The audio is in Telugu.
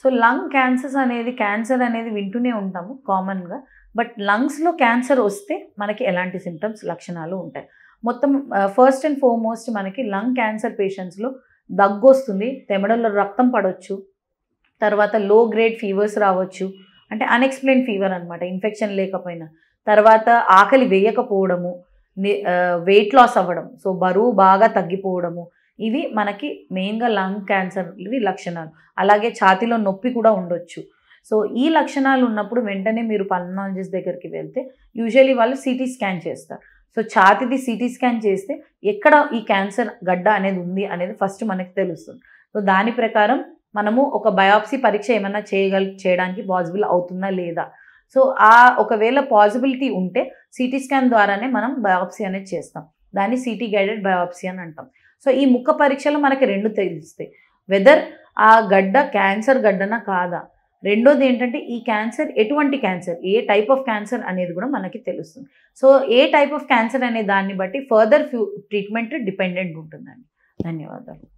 సో లంగ్ క్యాన్సర్స్ అనేది క్యాన్సర్ అనేది వింటూనే ఉంటాము కామన్గా బట్ లంగ్స్లో క్యాన్సర్ వస్తే మనకి ఎలాంటి సిమ్టమ్స్ లక్షణాలు ఉంటాయి మొత్తం ఫస్ట్ అండ్ ఫోర్మోస్ట్ మనకి లంగ్ క్యాన్సర్ పేషెంట్స్లో దగ్గు వస్తుంది తెమడల్లో రక్తం పడవచ్చు తర్వాత లో గ్రేడ్ ఫీవర్స్ రావచ్చు అంటే అన్ఎక్స్ప్లెయిన్ ఫీవర్ అనమాట ఇన్ఫెక్షన్ లేకపోయినా తర్వాత ఆకలి వేయకపోవడము వెయిట్ లాస్ అవ్వడం సో బరువు బాగా తగ్గిపోవడము ఇవి మనకి మెయిన్గా లంగ్ క్యాన్సర్ ఇవి లక్షణాలు అలాగే ఛాతీలో నొప్పి కూడా ఉండొచ్చు సో ఈ లక్షణాలు ఉన్నప్పుడు వెంటనే మీరు పల్మనాలజిస్ట్ దగ్గరికి వెళ్తే యూజువలీ వాళ్ళు సిటీ స్కాన్ చేస్తారు సో ఛాతిది సిటీ స్కాన్ చేస్తే ఎక్కడ ఈ క్యాన్సర్ గడ్డ అనేది ఉంది అనేది ఫస్ట్ మనకి తెలుస్తుంది సో దాని ప్రకారం మనము ఒక బయాప్సీ పరీక్ష ఏమైనా చేయగల చేయడానికి పాసిబుల్ అవుతుందా లేదా సో ఆ ఒకవేళ పాసిబిలిటీ ఉంటే సిటీ స్కాన్ ద్వారానే మనం బయాప్సీ అనేది చేస్తాం దాన్ని సిటీ గైడెడ్ బయాప్సీ అని అంటాం సో ఈ ముఖ పరీక్షలు మనకి రెండు తెలుస్తాయి వెదర్ ఆ గడ్డ క్యాన్సర్ గడ్డనా కాదా రెండోది ఏంటంటే ఈ క్యాన్సర్ ఎటువంటి క్యాన్సర్ ఏ టైప్ ఆఫ్ క్యాన్సర్ అనేది కూడా మనకి తెలుస్తుంది సో ఏ టైప్ ఆఫ్ క్యాన్సర్ అనే దాన్ని బట్టి ఫర్దర్ ఫ్యూ ట్రీట్మెంట్ డిపెండెంట్ ఉంటుందండి ధన్యవాదాలు